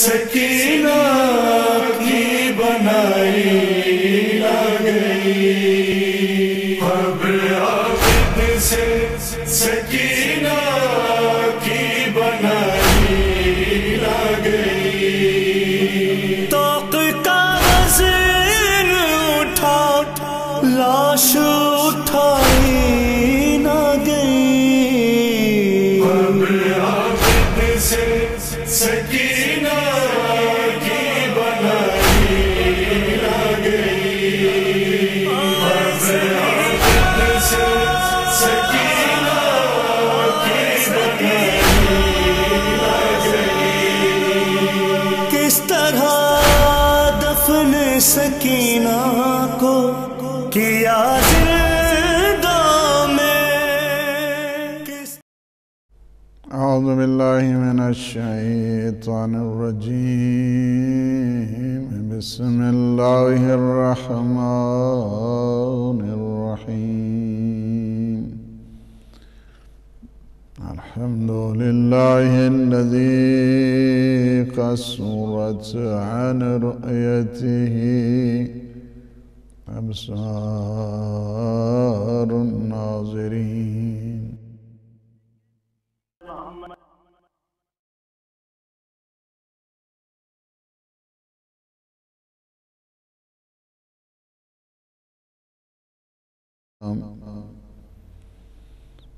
سکینہ الشيطان الرجيم بسم الله الرحمن الرحيم الحمد لله الذي قصرت عن رؤيته أبصار الناظرين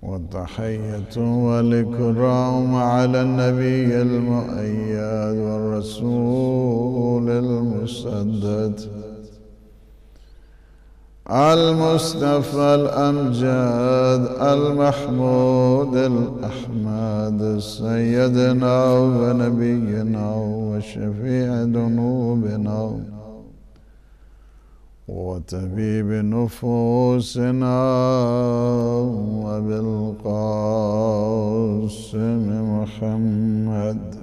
والضحية والإكرام على النبي المؤيد والرسول المسدد المصطفى الأمجاد المحمود الأحمد سيدنا ونبينا وشفيع ذنوبنا وطبيب نفوسنا وبالقاسم محمد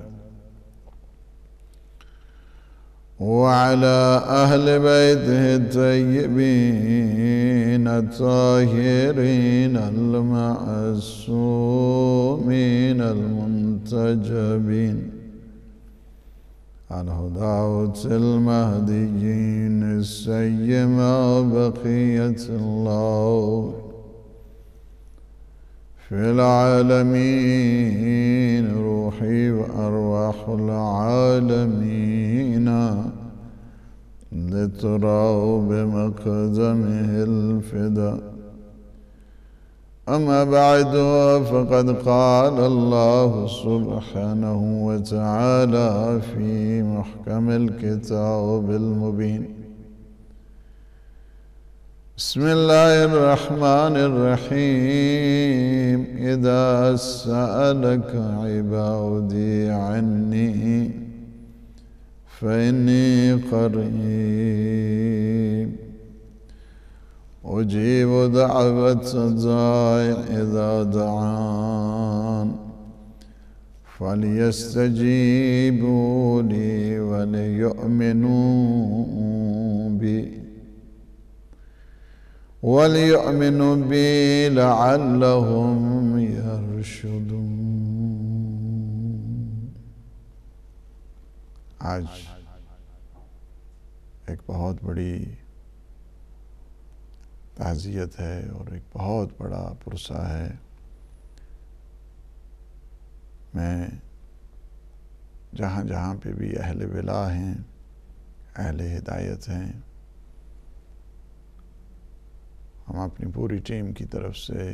وعلى أهل بيته الطيبين الطاهرين المعصومين المنتجبين عن دعوة المهديين السيمة وبقية بقية الله في العالمين روحي وأرواح العالمين لترى بمقدمه الفداء أما بعد فقد قال الله سبحانه وتعالى في محكم الكتاب المبين بسم الله الرحمن الرحيم إذا سألك عبادي عني فإني قريب أجيب دعوة الداعي إذا دعان فليستجيبوا لي وليؤمنوا بي وليؤمنوا بي لعلهم يرشدون आज ایک بہت بڑی تعزیت ہے اور ایک بہت بڑا پرسہ ہے میں جہاں جہاں پہ بھی اہل ولا ہیں اہل ہدایت ہیں ہم اپنی پوری ٹیم کی طرف سے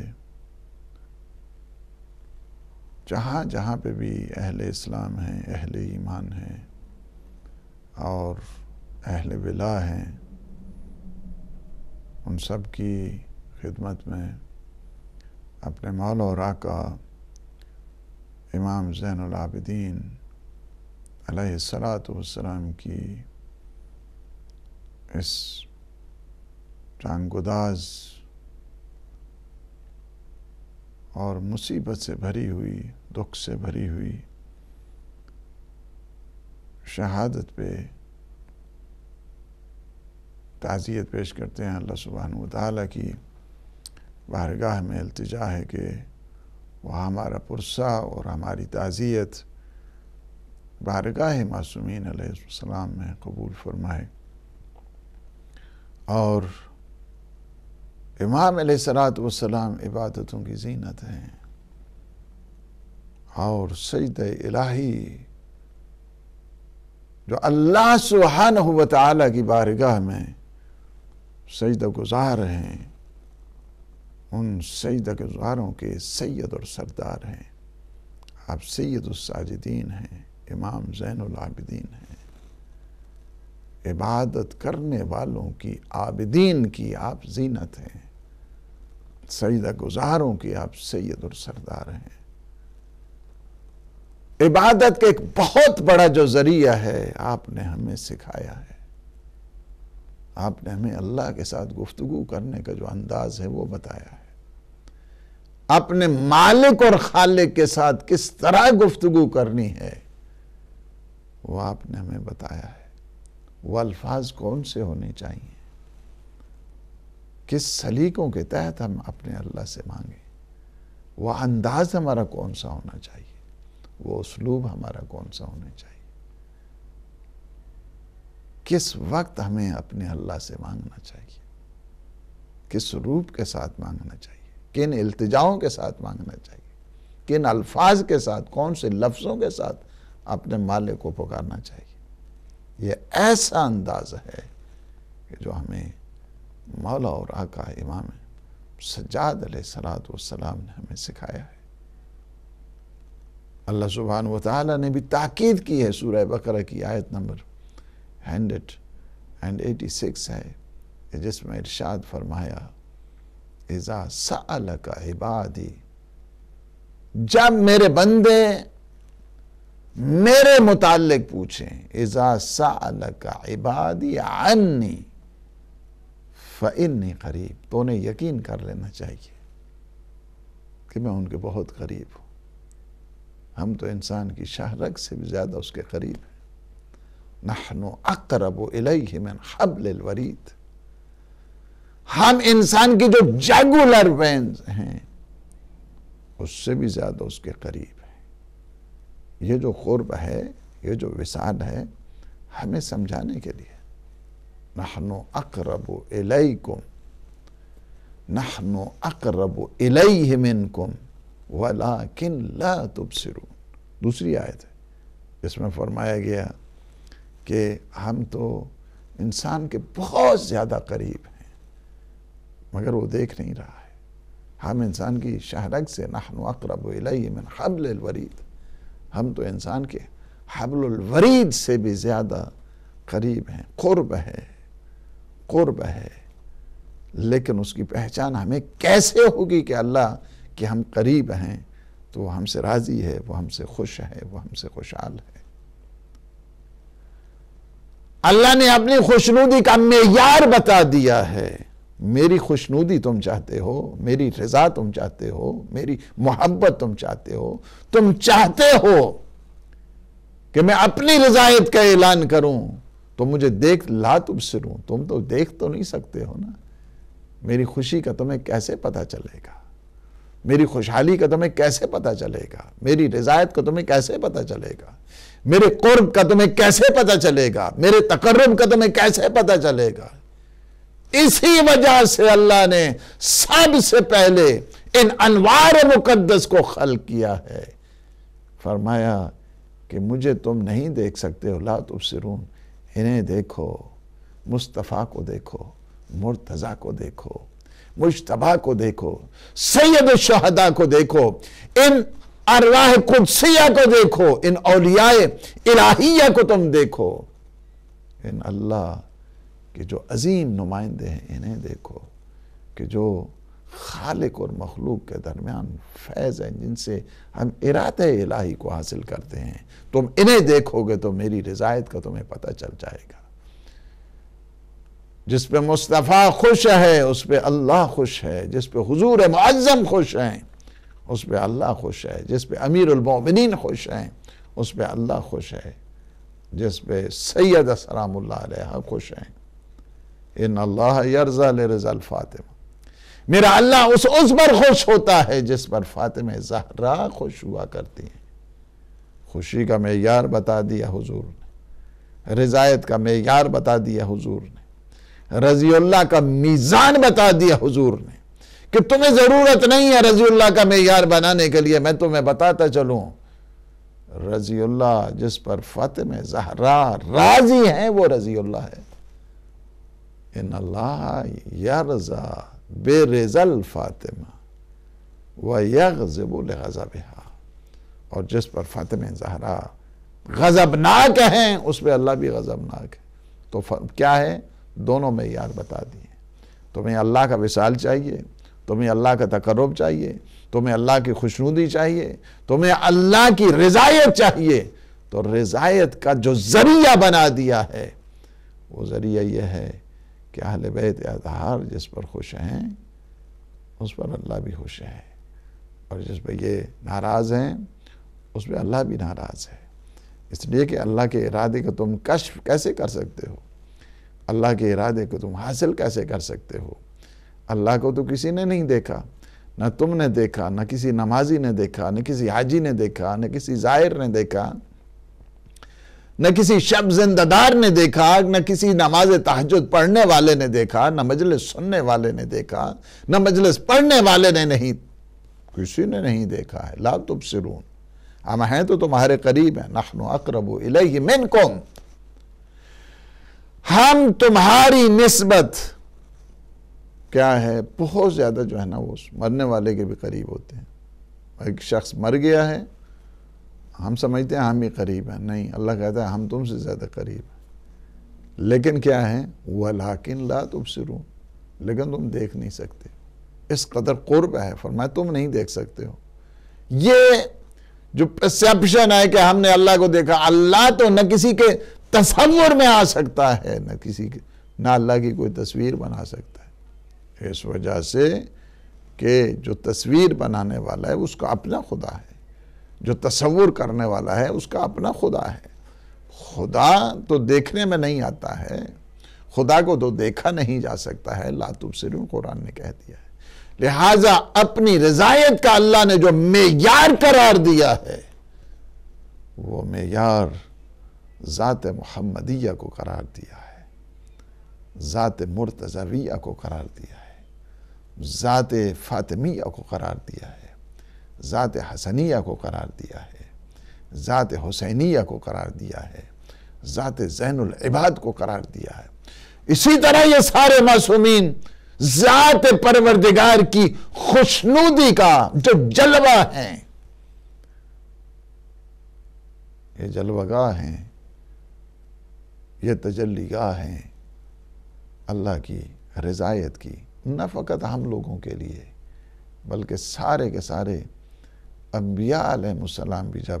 جہاں جہاں پہ بھی اہل اسلام ہیں اہل ایمان ہیں اور اہل ولا ہیں ان سب کی خدمت میں اپنے مولا اور آقا امام زین العابدین علیہ السلاۃ والسلام کی اس جانگداز اور مصیبت سے بھری ہوئی دکھ سے بھری ہوئی شہادت پہ تعزیت پیش کرتے ہیں اللہ سبحانہ وتعالی کی بارگاہ میں التجا ہے کہ وہ ہمارا پرسہ اور ہماری تعزیت بارگاہ معصومین علیہ السلام میں قبول فرمائے اور امام علیہ السلام عبادتوں کی زینت ہے اور سجدہ الہی جو اللہ سبحانہ و کی بارگاہ میں سجدہ گزار ہیں ان سجدہ گزاروں کے سید اور سردار ہیں آپ سید الساجدین ہیں امام زین العابدین ہیں عبادت کرنے والوں کی عابدین کی آپ زینت ہیں سجدہ گزاروں کی آپ سید اور سردار ہیں عبادت کا ایک بہت بڑا جو ذریعہ ہے آپ نے ہمیں سکھایا ہے آپ نے ہمیں اللہ کے ساتھ گفتگو کرنے کا جو انداز ہے وہ بتایا ہے اپنے مالک اور خالق کے ساتھ کس طرح گفتگو کرنی ہے وہ آپ نے ہمیں بتایا ہے وہ الفاظ کون سے ہونے چاہیے کس سلیقوں کے تحت ہم اپنے اللہ سے مانگے وہ انداز ہمارا کون سا ہونا چاہیے وہ اسلوب ہمارا کون سا ہونا چاہیے کس وقت ہمیں اپنے اللہ سے مانگنا چاہیے کس روپ کے ساتھ مانگنا چاہیے کن التجاؤں کے ساتھ مانگنا چاہیے کن الفاظ کے ساتھ کون سے لفظوں کے ساتھ اپنے مالے کو پکارنا چاہیے یہ ایسا انداز ہے کہ جو ہمیں مولا اور آقا امام سجاد علیہ السلام والسلام نے ہمیں سکھایا ہے اللہ سبحانہ و تعالیٰ نے بھی تاکید کی ہے سورہ بقرہ کی آیت نمبر اینڈ ایٹی سکس ہے جس میں ارشاد فرمایا ایزا سا کا عبادی جب میرے بندے میرے متعلق پوچھیں ایزا سا کا عبادی انی فعنی قریب تو انہیں یقین کر لینا چاہیے کہ میں ان کے بہت قریب ہوں ہم تو انسان کی شہرک سے بھی زیادہ اس کے قریب ہیں نحن اقرب الیہ من حبل الورید ہم انسان کی جو وینز ہیں اس سے بھی زیادہ اس کے قریب ہیں یہ جو قرب ہے یہ جو وسال ہے ہمیں سمجھانے کے لیے تبصرون دوسری آیت ہے اس میں فرمایا گیا کہ ہم تو انسان کے بہت زیادہ قریب ہیں مگر وہ دیکھ نہیں رہا ہے ہم انسان کی شہرک سے نحن اقرب علی من حبل الورید ہم تو انسان کے حبل الورید سے بھی زیادہ قریب ہیں قرب ہے قرب ہے لیکن اس کی پہچان ہمیں کیسے ہوگی کہ اللہ کہ ہم قریب ہیں تو وہ ہم سے راضی ہے وہ ہم سے خوش ہے وہ ہم سے خوشحال ہے اللہ نے اپنی خوشنودی کا معیار بتا دیا ہے میری خوشنودی تم چاہتے ہو میری رضا تم چاہتے ہو میری محبت تم چاہتے ہو تم چاہتے ہو کہ میں اپنی رضایت کا اعلان کروں تو مجھے دیکھ لا تم سروں تم تو دیکھ تو نہیں سکتے ہو نا میری خوشی کا تمہیں کیسے پتا چلے گا میری خوشحالی کا تمہیں کیسے پتا چلے گا میری رضایت کا تمہیں کیسے پتا چلے گا میرے قرب کا تمہیں کیسے پتا چلے گا میرے تقرب کا تمہیں کیسے پتا چلے گا اسی وجہ سے اللہ نے سب سے پہلے ان انوار مقدس کو خل کیا ہے فرمایا کہ مجھے تم نہیں دیکھ سکتے لا لات انہیں دیکھو مصطفیٰ کو دیکھو مرتضیٰ کو دیکھو مشتبہ کو دیکھو سید سیدا کو دیکھو ان ارواح قدسیہ کو دیکھو ان اولیاء الہیہ کو تم دیکھو ان اللہ کے جو عظیم نمائندے ہیں انہیں دیکھو کہ جو خالق اور مخلوق کے درمیان فیض ہیں جن سے ہم ارادہ الہی کو حاصل کرتے ہیں تم انہیں دیکھو گے تو میری رضایت کا تمہیں پتہ چل جائے گا جس پہ مصطفیٰ خوش ہے اس پہ اللہ خوش ہے جس پہ حضور معظم خوش ہیں اس پہ اللہ خوش ہے جس پہ امیر المومنین خوش ہیں اس پہ اللہ خوش ہے جس پہ سید السلام اللہ علیہ خوش ہیں الفاطمہ میرا اللہ اس اس پر خوش ہوتا ہے جس پر فاطمہ زہرا خوش ہوا کرتی ہیں خوشی کا معیار بتا دیا حضور نے رضایت کا معیار بتا دیا حضور نے رضی اللہ کا میزان بتا دیا حضور نے کہ تمہیں ضرورت نہیں ہے رضی اللہ کا معیار بنانے کے لیے میں تمہیں بتاتا چلوں رضی اللہ جس پر فاطمہ زہرا راضی ہیں وہ رضی اللہ ہے ان اللہ یرزا بے فاطمہ الفاطمہ یغب اور جس پر فاطمہ زہرا غزبناک ہیں اس پہ اللہ بھی غزبناک ہے تو کیا ہے دونوں معیار بتا دیے تمہیں اللہ کا وسال چاہیے تمہیں اللہ کا تقرب چاہیے تمہیں اللہ کی خوشنودی چاہیے تمہیں اللہ کی رضایت چاہیے تو رضایت کا جو ذریعہ بنا دیا ہے وہ ذریعہ یہ ہے کہ اہل بیت اظہار جس پر خوش ہیں اس پر اللہ بھی خوش ہے اور جس پر یہ ناراض ہیں اس پہ اللہ بھی ناراض ہے اس لیے کہ اللہ کے ارادے کو تم کشف کیسے کر سکتے ہو اللہ کے ارادے کو تم حاصل کیسے کر سکتے ہو اللہ کو تو کسی نے نہیں دیکھا نہ تم نے دیکھا نہ کسی نمازی نے دیکھا نہ کسی حاجی نے دیکھا نہ کسی نے دیکھا نہ کسی شب زنددار نے دیکھا نہ کسی نماز تحجد پڑھنے والے نے دیکھا نہ مجلس سننے والے نے دیکھا نہ مجلس پڑھنے والے نے نہیں کسی نے نہیں دیکھا ہے لا تبصرون ہم ہیں تو تمہارے قریب ہیں نحن اقرب الیہ منکم ہم تمہاری نسبت کیا ہے بہت زیادہ جو ہے نا وہ مرنے والے کے بھی قریب ہوتے ہیں ایک شخص مر گیا ہے ہم سمجھتے ہیں ہم ہی قریب ہیں نہیں اللہ کہتا ہے ہم تم سے زیادہ قریب ہیں لیکن کیا ہے وَلَاكِنْ لَا تُبْسِرُونَ لیکن تم دیکھ نہیں سکتے اس قدر قرب ہے فرمایا تم نہیں دیکھ سکتے ہو یہ جو پسیپشن ہے کہ ہم نے اللہ کو دیکھا اللہ تو نہ کسی کے تصور میں آ سکتا ہے نہ کسی نہ اللہ کی کوئی تصویر بنا سکتا اس وجہ سے کہ جو تصویر بنانے والا ہے اس کا اپنا خدا ہے جو تصور کرنے والا ہے اس کا اپنا خدا ہے خدا تو دیکھنے میں نہیں آتا ہے خدا کو تو دیکھا نہیں جا سکتا ہے لا تبصرون قرآن نے کہہ دیا ہے لہٰذا اپنی رضایت کا اللہ نے جو معیار قرار دیا ہے وہ معیار ذات محمدیہ کو قرار دیا ہے ذات مرتضویہ کو قرار دیا ہے ذات فاطمیہ کو قرار دیا ہے ذات حسنیہ کو قرار دیا ہے ذات حسینیہ کو قرار دیا ہے ذات ذہن العباد کو قرار دیا ہے اسی طرح یہ سارے معصومین ذات پروردگار کی خوشنودی کا جو جلوہ ہیں یہ جلوہ گاہ ہیں یہ تجلی گاہ ہیں اللہ کی رضایت کی نہ فقط ہم لوگوں کے لیے بلکہ سارے کے سارے انبیاء علیہ السلام بھی جب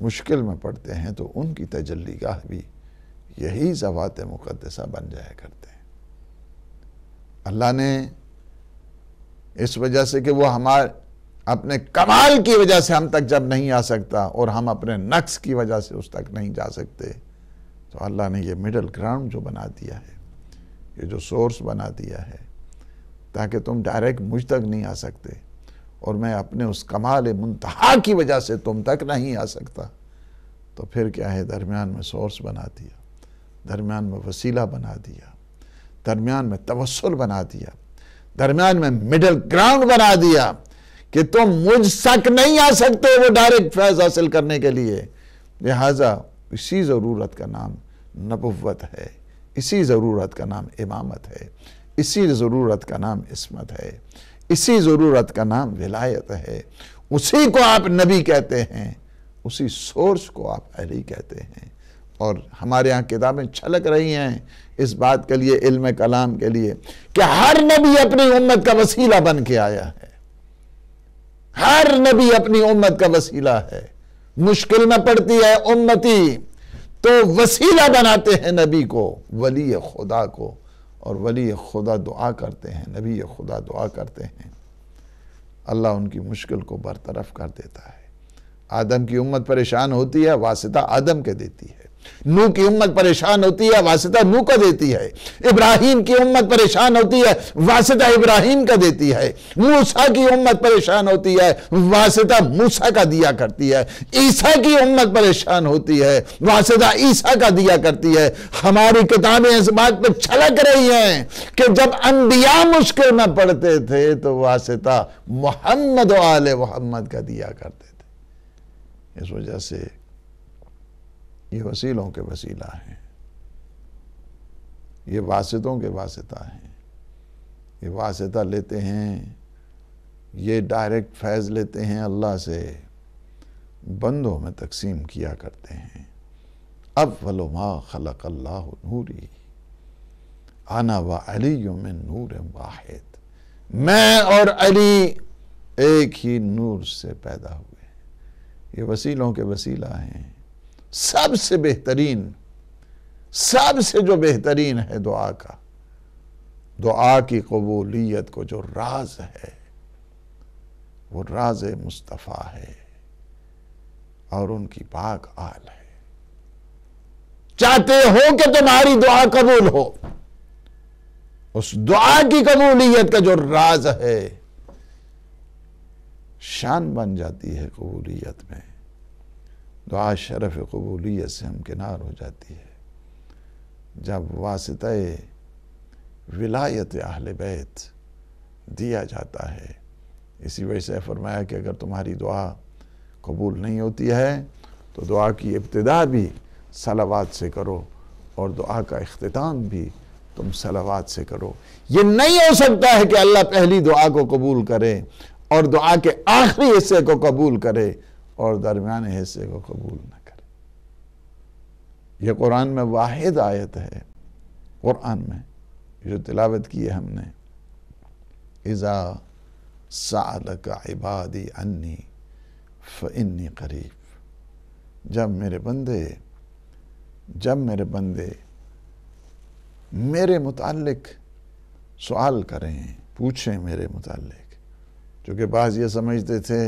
مشکل میں پڑتے ہیں تو ان کی تجلی گاہ بھی یہی زوات مقدسہ بن جایا کرتے ہیں اللہ نے اس وجہ سے کہ وہ ہمارے اپنے کمال کی وجہ سے ہم تک جب نہیں آ سکتا اور ہم اپنے نقص کی وجہ سے اس تک نہیں جا سکتے تو اللہ نے یہ مڈل گراؤنڈ جو بنا دیا ہے یہ جو سورس بنا دیا ہے تاکہ تم ڈائریکٹ مجھ تک نہیں آ سکتے اور میں اپنے اس کمال منتہا کی وجہ سے تم تک نہیں آ سکتا تو پھر کیا ہے درمیان میں سورس بنا دیا درمیان میں وسیلہ بنا دیا درمیان میں توسل بنا دیا درمیان میں مڈل گراؤنڈ بنا دیا کہ تم مجھ سک نہیں آ سکتے وہ ڈائریکٹ فیض حاصل کرنے کے لیے لہٰذا اسی ضرورت کا نام نبوت ہے اسی ضرورت کا نام امامت ہے اسی ضرورت کا نام عصمت ہے اسی ضرورت کا نام ولایت ہے اسی کو آپ نبی کہتے ہیں اسی سورس کو آپ اہلی کہتے ہیں اور ہمارے ہاں کتابیں چھلک رہی ہیں اس بات کے لیے علم کلام کے لیے کہ ہر نبی اپنی امت کا وسیلہ بن کے آیا ہے ہر نبی اپنی امت کا وسیلہ ہے مشکل میں پڑتی ہے امتی تو وسیلہ بناتے ہیں نبی کو ولی خدا کو اور ولی خدا دعا کرتے ہیں نبی خدا دعا کرتے ہیں اللہ ان کی مشکل کو برطرف کر دیتا ہے آدم کی امت پریشان ہوتی ہے واسطہ آدم کے دیتی ہے نو کی امت پریشان ہوتی ہے واسطہ نو کا دیتی ہے ابراہیم کی امت پریشان ہوتی ہے واسطہ ابراہیم کا دیتی ہے موسیٰ کی امت پریشان ہوتی ہے واسطہ موسیٰ کا دیا کرتی ہے عیسیٰ کی امت پریشان ہوتی ہے واسطہ عیسیٰ کا دیا کرتی ہے ہماری کتابیں اس بات پر چھلک رہی ہیں کہ جب انبیاء مشکل میں پڑھتے تھے تو واسطہ محمد و آل محمد کا دیا کرتے تھے اس وجہ سے یہ وسیلوں کے وسیلہ ہیں یہ واسطوں کے واسطہ ہیں یہ واسطہ لیتے ہیں یہ ڈائریکٹ فیض لیتے ہیں اللہ سے بندوں میں تقسیم کیا کرتے ہیں اول ما خلق اللہ نوری آنا و علی میں نور واحد میں اور علی ایک ہی نور سے پیدا ہوئے یہ وسیلوں کے وسیلہ ہیں سب سے بہترین سب سے جو بہترین ہے دعا کا دعا کی قبولیت کو جو راز ہے وہ راز مصطفیٰ ہے اور ان کی پاک آل ہے چاہتے ہو کہ تمہاری دعا قبول ہو اس دعا کی قبولیت کا جو راز ہے شان بن جاتی ہے قبولیت میں دعا شرف قبولیت سے ہمکنار ہو جاتی ہے جب واسطہ ولایت اہل بیت دیا جاتا ہے اسی وجہ سے فرمایا کہ اگر تمہاری دعا قبول نہیں ہوتی ہے تو دعا کی ابتدا بھی سلوات سے کرو اور دعا کا اختتام بھی تم سلوات سے کرو یہ نہیں ہو سکتا ہے کہ اللہ پہلی دعا کو قبول کرے اور دعا کے آخری حصے کو قبول کرے اور درمیان حصے کو قبول نہ کرے یہ قرآن میں واحد آیت ہے قرآن میں جو تلاوت کی ہے ہم نے اذا سَعَلَكَ عبادی عَنِّي فَإِنِّي قَرِيب جب میرے بندے جب میرے بندے میرے متعلق سوال کریں پوچھیں میرے متعلق چونکہ بعض یہ سمجھتے تھے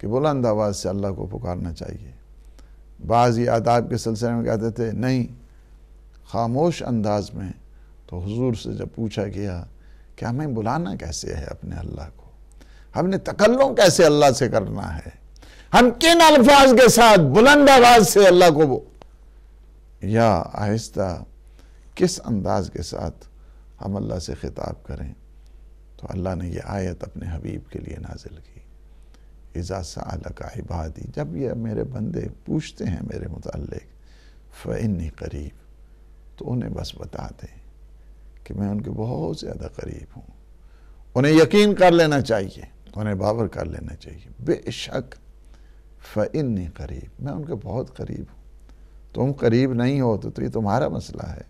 کہ بلند آواز سے اللہ کو پکارنا چاہیے بعض یہ آداب کے سلسلے میں کہتے تھے نہیں خاموش انداز میں تو حضور سے جب پوچھا گیا کہ ہمیں بلانا کیسے ہے اپنے اللہ کو ہم نے تکلوں کیسے اللہ سے کرنا ہے ہم کن الفاظ کے ساتھ بلند آواز سے اللہ کو بو یا آہستہ کس انداز کے ساتھ ہم اللہ سے خطاب کریں تو اللہ نے یہ آیت اپنے حبیب کے لیے نازل کی اِذَا سَعَلَكَ عِبَادِ عبادی جب یہ میرے بندے پوچھتے ہیں میرے متعلق فَإِنِّي قریب تو انہیں بس بتا دیں کہ میں ان کے بہت زیادہ قریب ہوں انہیں یقین کر لینا چاہیے انہیں باور کر لینا چاہیے بے شک فَإِنِّي قریب میں ان کے بہت قریب ہوں تم قریب نہیں ہو تو تو یہ تمہارا مسئلہ ہے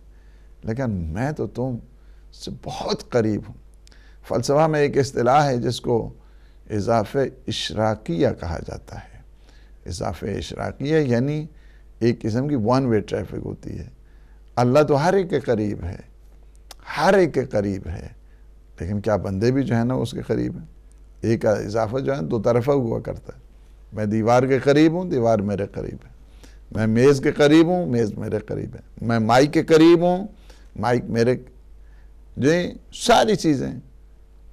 لیکن میں تو تم سے بہت قریب ہوں فلسفہ میں ایک اصطلاح ہے جس کو اضاف اشراقیہ کہا جاتا ہے اضافہ اشراقیہ یعنی ایک قسم کی ون وے ٹریفک ہوتی ہے اللہ تو ہر ایک کے قریب ہے ہر ایک کے قریب ہے لیکن کیا بندے بھی جو ہے نا اس کے قریب ہیں ایک اضافہ جو ہے دو طرفہ ہوا کرتا ہے میں دیوار کے قریب ہوں دیوار میرے قریب ہے میں میز کے قریب ہوں میز میرے قریب ہے میں مائک کے قریب ہوں مائک میرے جو جی، ساری چیزیں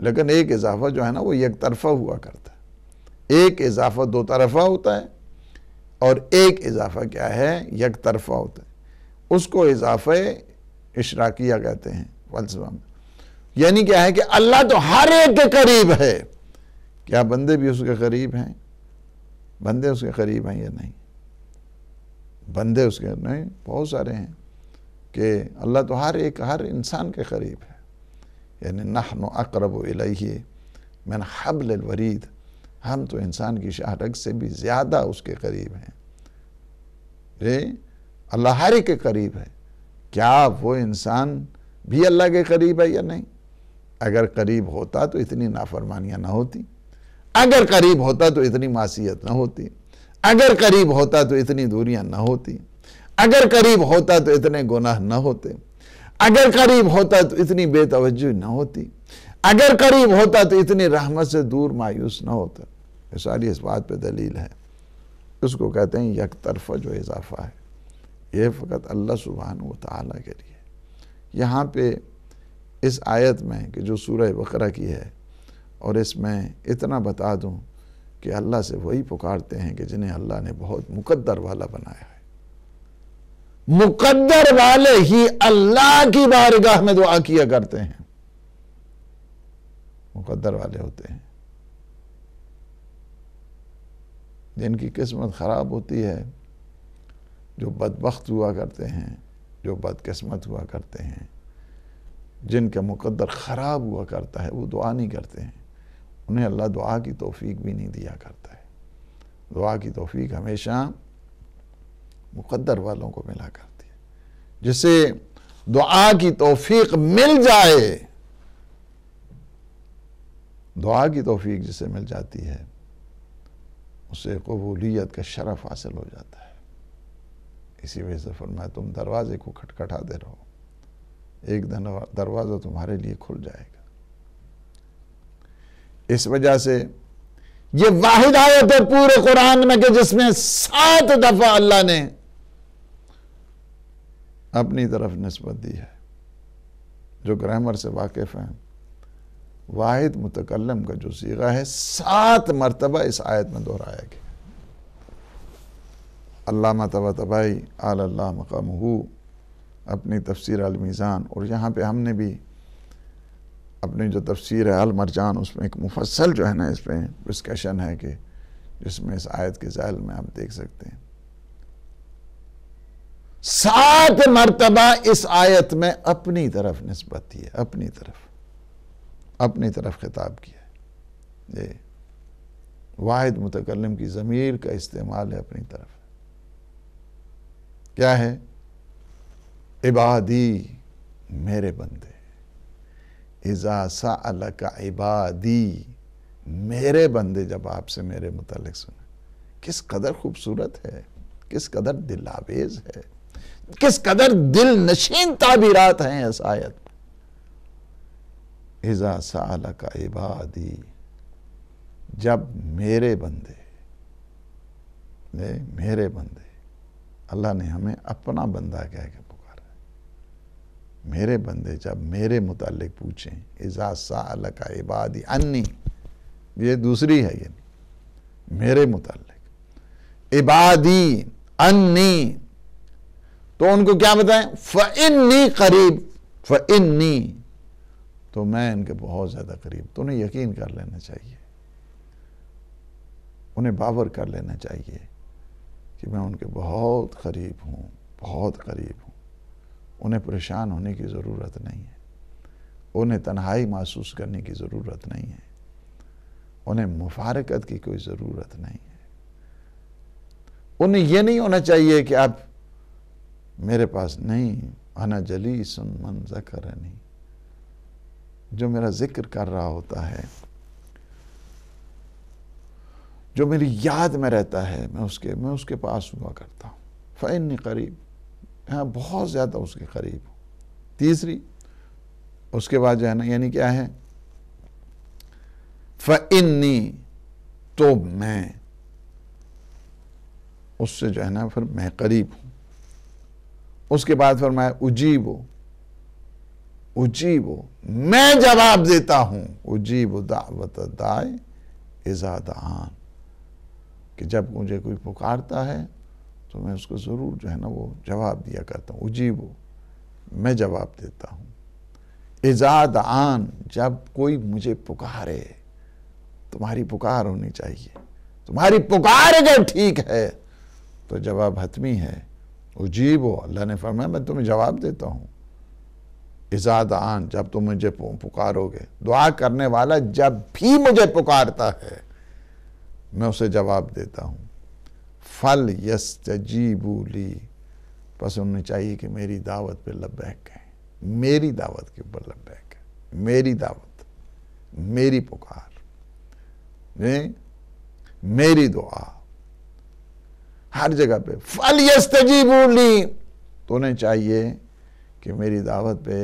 لیکن ایک اضافہ جو ہے نا وہ یک طرفہ ہوا کرتا ہے ایک اضافہ دو طرفہ ہوتا ہے اور ایک اضافہ کیا ہے یک طرفہ ہوتا ہے اس کو اضافہ اشراکیہ کہتے ہیں فلسفہ میں یعنی کیا ہے کہ اللہ تو ہر ایک کے قریب ہے کیا بندے بھی اس کے قریب ہیں بندے اس کے قریب ہیں یا نہیں بندے اس کے نہیں بہت سارے ہیں کہ اللہ تو ہر ایک ہر انسان کے قریب ہے یعنی نحن اقرب الیہ من حبل الورید ہم تو انسان کی شہرت سے بھی زیادہ اس کے قریب ہیں اللہ کے قریب ہے کیا وہ انسان بھی اللہ کے قریب ہے یا نہیں اگر قریب ہوتا تو اتنی نافرمانیاں نہ ہوتی اگر قریب ہوتا تو اتنی معصیت نہ ہوتی اگر قریب ہوتا تو اتنی دوریاں نہ ہوتی اگر قریب ہوتا تو اتنے گناہ نہ ہوتے اگر قریب ہوتا تو اتنی بے توجہ نہ ہوتی اگر قریب ہوتا تو اتنی رحمت سے دور مایوس نہ ہوتا یہ ساری اس بات پہ دلیل ہے اس کو کہتے ہیں یک طرفہ جو اضافہ ہے یہ فقط اللہ سبحانہ و تعالیٰ لیے یہاں پہ اس آیت میں کہ جو سورہ بقرہ کی ہے اور اس میں اتنا بتا دوں کہ اللہ سے وہی پکارتے ہیں کہ جنہیں اللہ نے بہت مقدر والا بنایا ہے مقدر والے ہی اللہ کی بارگاہ میں دعا کیا کرتے ہیں مقدر والے ہوتے ہیں جن کی قسمت خراب ہوتی ہے جو بدبخت ہوا کرتے ہیں جو بدقسمت ہوا کرتے ہیں جن کا مقدر خراب ہوا کرتا ہے وہ دعا نہیں کرتے ہیں انہیں اللہ دعا کی توفیق بھی نہیں دیا کرتا ہے دعا کی توفیق ہمیشہ مقدر والوں کو ملا کرتی ہے جسے دعا کی توفیق مل جائے دعا کی توفیق جسے مل جاتی ہے اسے قبولیت کا شرف حاصل ہو جاتا ہے اسی وجہ سے فرمایا تم دروازے کو کھٹکھٹاتے رہو ایک دن دروازہ تمہارے لیے کھل جائے گا اس وجہ سے یہ واحد آیت ہے پورے قرآن میں کہ جس میں سات دفعہ اللہ نے اپنی طرف نسبت دی ہے جو گرامر سے واقف ہیں واحد متکلم کا جو سیغہ ہے سات مرتبہ اس آیت میں دہرایا علامہ طبع تباہی آل اللہ مقامہو اپنی تفسیر المیزان اور یہاں پہ ہم نے بھی اپنی جو تفسیر ہے المرجان اس میں ایک مفصل جو ہے نا اس پہ ڈسکشن ہے کہ جس میں اس آیت کے زائل میں آپ دیکھ سکتے ہیں سات مرتبہ اس آیت میں اپنی طرف نسبت دی ہے اپنی طرف اپنی طرف خطاب کیا ہے جی، واحد متکلم کی ضمیر کا استعمال ہے اپنی طرف کیا ہے عبادی میرے بندے اذا الک عبادی میرے بندے جب آپ سے میرے متعلق سنیں کس قدر خوبصورت ہے کس قدر دلاویز ہے کس قدر دل نشین تعبیرات ہیں اس آیت اِذَا سَعَلَكَ عِبَادِ عبادی جب میرے بندے میرے بندے اللہ نے ہمیں اپنا بندہ کہہ کے پکارا میرے بندے جب میرے متعلق پوچھیں اِذَا سَعَلَكَ عِبَادِ عبادی انی یہ دوسری ہے یہ یعنی نہیں میرے متعلق عبادی انی تو ان کو کیا بتائیں ف قریب ف تو میں ان کے بہت زیادہ قریب تو انہیں یقین کر لینا چاہیے انہیں باور کر لینا چاہیے کہ میں ان کے بہت قریب ہوں بہت قریب ہوں انہیں پریشان ہونے کی ضرورت نہیں ہے انہیں تنہائی محسوس کرنے کی ضرورت نہیں ہے انہیں مفارقت کی کوئی ضرورت نہیں ہے انہیں یہ نہیں ہونا چاہیے کہ آپ میرے پاس نہیں انا جلی سن ذکرنی جو میرا ذکر کر رہا ہوتا ہے جو میری یاد میں رہتا ہے میں اس کے میں اس کے پاس ہوا کرتا ہوں فنی قریب ہاں بہت زیادہ اس کے قریب ہوں تیسری اس کے بعد جو ہے نا یعنی کیا ہے فعنی تو میں اس سے جو ہے نا پھر میں قریب ہوں اس کے بعد فرمایا اجیب ہو اجیب ہو میں جواب دیتا ہوں اجیب دعوت دائے ایزاد آن کہ جب مجھے کوئی پکارتا ہے تو میں اس کو ضرور جو ہے نا وہ جواب دیا کرتا ہوں اجیب ہو میں جواب دیتا ہوں آن جب کوئی مجھے پکارے تمہاری پکار ہونی چاہیے تمہاری پکار اگر ٹھیک ہے تو جواب حتمی ہے عجیب ہو اللہ نے فرمایا میں تمہیں جواب دیتا ہوں ازاد آن جب تم مجھے پکارو گے دعا کرنے والا جب بھی مجھے پکارتا ہے میں اسے جواب دیتا ہوں فل یس لی بس انہیں چاہیے کہ میری دعوت پہ لبیک ہے میری دعوت کے اوپر ہے میری دعوت میری پکار جی؟ میری دعا ہر جگہ پہ فل لی تو انہیں چاہیے کہ میری دعوت پہ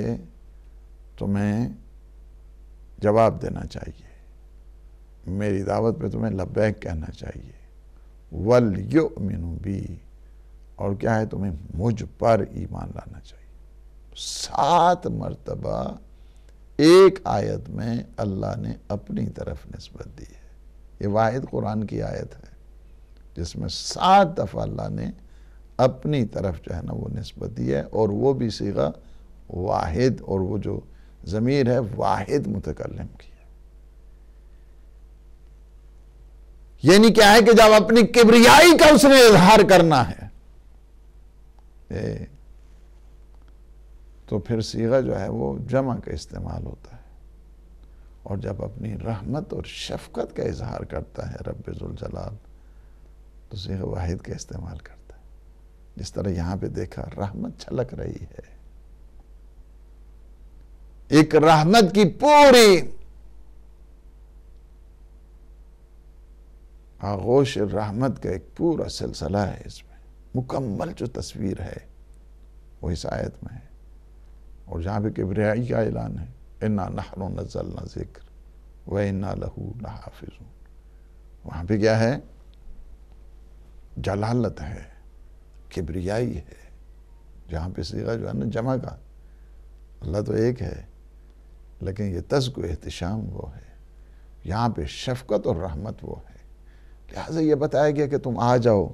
تمہیں جواب دینا چاہیے میری دعوت پہ تمہیں لبیک کہنا چاہیے ول یو بی اور کیا ہے تمہیں مجھ پر ایمان لانا چاہیے سات مرتبہ ایک آیت میں اللہ نے اپنی طرف نسبت دی ہے یہ واحد قرآن کی آیت ہے جس میں سات دفعہ اللہ نے اپنی طرف جو ہے نا وہ نسبت دی ہے اور وہ بھی سیغہ واحد اور وہ جو ضمیر ہے واحد متکلم ہے یعنی کیا ہے کہ جب اپنی کبریائی کا اس نے اظہار کرنا ہے تو پھر سیغہ جو ہے وہ جمع کا استعمال ہوتا ہے اور جب اپنی رحمت اور شفقت کا اظہار کرتا ہے رب ذوالجلال تو واحد کا استعمال کرتا ہے جس طرح یہاں پہ دیکھا رحمت چھلک رہی ہے ایک رحمت کی پوری آغوش رحمت کا ایک پورا سلسلہ ہے اس میں مکمل جو تصویر ہے وہ اس آیت میں ہے اور جہاں پہ کبریائی کا اعلان ہے انا نَحْنُ نسل ذِكْرِ ذکر لَهُ لَحَافِظُونَ لہو وہاں پہ کیا ہے جلالت ہے کبریائی ہے جہاں پہ سیغہ جو ہے نا جمع کا اللہ تو ایک ہے لیکن یہ تزگ و احتشام وہ ہے یہاں پہ شفقت اور رحمت وہ ہے لہٰذا یہ بتایا گیا کہ تم آ جاؤ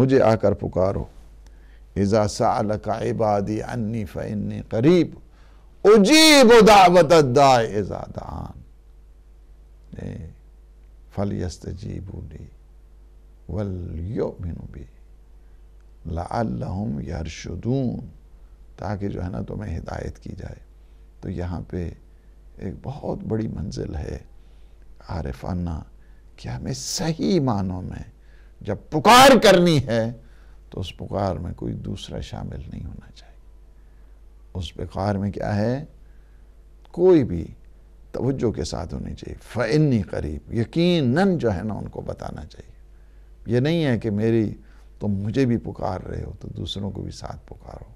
مجھے آ کر پکارو سَعَلَكَ عِبَادِ عَنِّي عبادی انی اُجِيبُ قریب اجیب اِذَا دَعَان فَلْيَسْتَجِيبُ لِي وَلْيُؤْمِنُ بِي لَعَلَّهُمْ يَرْشُدُونَ تاکہ جو ہے نا تمہیں ہدایت کی جائے تو یہاں پہ ایک بہت بڑی منزل ہے عارفانہ کہ ہمیں صحیح معنوں میں جب پکار کرنی ہے تو اس پکار میں کوئی دوسرا شامل نہیں ہونا چاہیے اس پکار میں کیا ہے کوئی بھی توجہ کے ساتھ ہونی چاہیے فعنی قریب یقیناً جو ہے نا ان کو بتانا چاہیے یہ نہیں ہے کہ میری تم مجھے بھی پکار رہے ہو تو دوسروں کو بھی ساتھ پکارو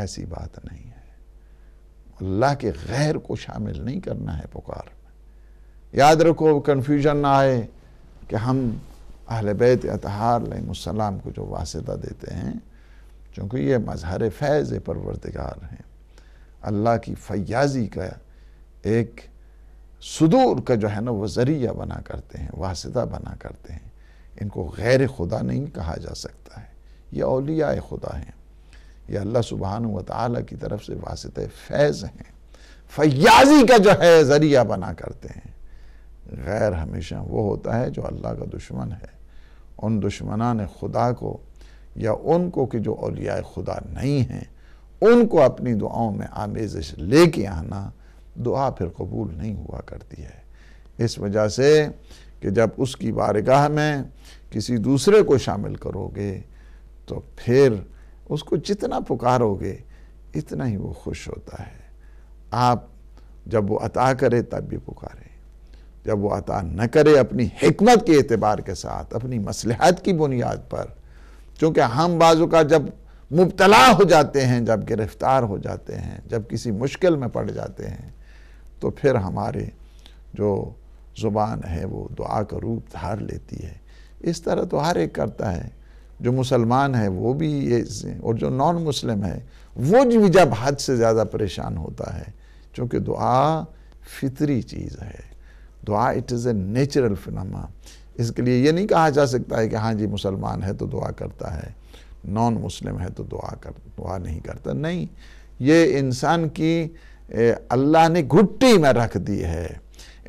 ایسی بات نہیں ہے اللہ کے غیر کو شامل نہیں کرنا ہے پکار میں یاد رکھو کنفیوژن نہ آئے کہ ہم اہل بیت اتحار علیہ السلام کو جو واسطہ دیتے ہیں چونکہ یہ مظہر فیض پروردگار ہیں اللہ کی فیاضی کا ایک صدور کا جو ہے نا وہ ذریعہ بنا کرتے ہیں واسطہ بنا کرتے ہیں ان کو غیر خدا نہیں کہا جا سکتا ہے یہ اولیاء خدا ہیں یہ اللہ سبحانہ وتعالی کی طرف سے واسط فیض ہیں فیاضی کا جو ہے ذریعہ بنا کرتے ہیں غیر ہمیشہ وہ ہوتا ہے جو اللہ کا دشمن ہے ان دشمنان خدا کو یا ان کو کہ جو اولیاء خدا نہیں ہیں ان کو اپنی دعاؤں میں آمیزش لے کے آنا دعا پھر قبول نہیں ہوا کرتی ہے اس وجہ سے کہ جب اس کی بارگاہ میں کسی دوسرے کو شامل کرو گے تو پھر اس کو جتنا پکارو گے اتنا ہی وہ خوش ہوتا ہے آپ جب وہ عطا کرے تب بھی پکارے جب وہ عطا نہ کرے اپنی حکمت کے اعتبار کے ساتھ اپنی مسلحت کی بنیاد پر چونکہ ہم بعضوں کا جب مبتلا ہو جاتے ہیں جب گرفتار ہو جاتے ہیں جب کسی مشکل میں پڑ جاتے ہیں تو پھر ہمارے جو زبان ہے وہ دعا کا روپ دھار لیتی ہے اس طرح تو ہر ایک کرتا ہے جو مسلمان ہے وہ بھی اور جو نان مسلم ہے وہ بھی جب حد سے زیادہ پریشان ہوتا ہے چونکہ دعا فطری چیز ہے دعا اٹ از اے نیچرل فنما اس کے لیے یہ نہیں کہا جا سکتا ہے کہ ہاں جی مسلمان ہے تو دعا کرتا ہے نان مسلم ہے تو دعا کر دعا نہیں کرتا نہیں یہ انسان کی اللہ نے گھٹی میں رکھ دی ہے